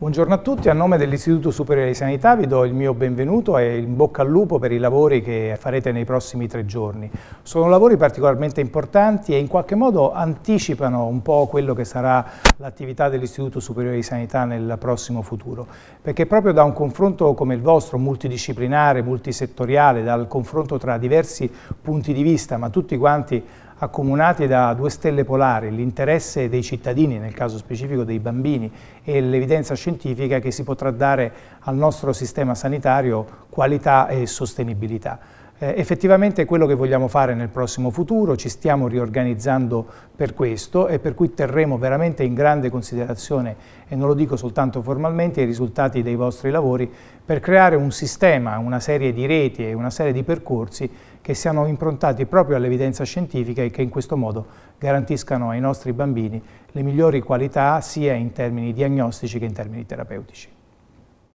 Buongiorno a tutti, a nome dell'Istituto Superiore di Sanità vi do il mio benvenuto e in bocca al lupo per i lavori che farete nei prossimi tre giorni. Sono lavori particolarmente importanti e in qualche modo anticipano un po' quello che sarà l'attività dell'Istituto Superiore di Sanità nel prossimo futuro, perché proprio da un confronto come il vostro, multidisciplinare, multisettoriale, dal confronto tra diversi punti di vista, ma tutti quanti accomunati da due stelle polari, l'interesse dei cittadini, nel caso specifico dei bambini, e l'evidenza scientifica che si potrà dare al nostro sistema sanitario qualità e sostenibilità. Eh, effettivamente è quello che vogliamo fare nel prossimo futuro, ci stiamo riorganizzando per questo e per cui terremo veramente in grande considerazione, e non lo dico soltanto formalmente, i risultati dei vostri lavori per creare un sistema, una serie di reti e una serie di percorsi che siano improntati proprio all'evidenza scientifica e che in questo modo garantiscano ai nostri bambini le migliori qualità sia in termini diagnostici che in termini terapeutici.